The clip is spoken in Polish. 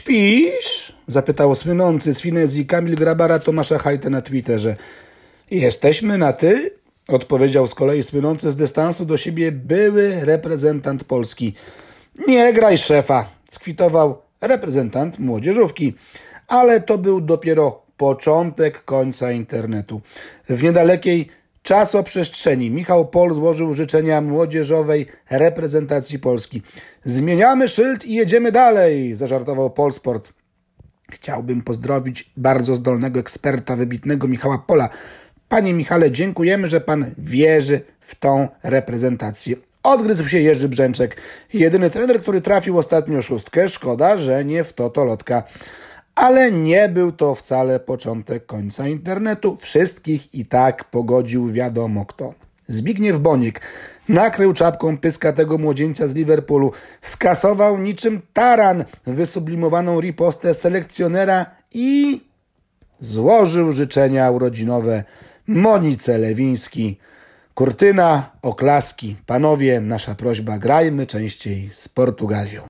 Śpisz? Zapytało słynący z Finezji Kamil Grabara Tomasza Hajtę na Twitterze. Jesteśmy na ty? Odpowiedział z kolei słynący z dystansu do siebie były reprezentant Polski. Nie graj szefa, skwitował reprezentant młodzieżówki. Ale to był dopiero początek końca internetu. W niedalekiej Czas o przestrzeni. Michał Pol złożył życzenia młodzieżowej reprezentacji Polski. Zmieniamy szyld i jedziemy dalej, zażartował Polsport. Chciałbym pozdrowić bardzo zdolnego eksperta, wybitnego Michała Pola. Panie Michale, dziękujemy, że pan wierzy w tą reprezentację. Odgryzł się Jerzy Brzęczek, jedyny trener, który trafił ostatnio szóstkę. Szkoda, że nie w to lotka ale nie był to wcale początek końca internetu. Wszystkich i tak pogodził wiadomo kto. Zbigniew Boniek nakrył czapką pyska tego młodzieńca z Liverpoolu, skasował niczym taran wysublimowaną ripostę selekcjonera i złożył życzenia urodzinowe Monice Lewiński. Kurtyna, oklaski. Panowie, nasza prośba, grajmy częściej z Portugalią.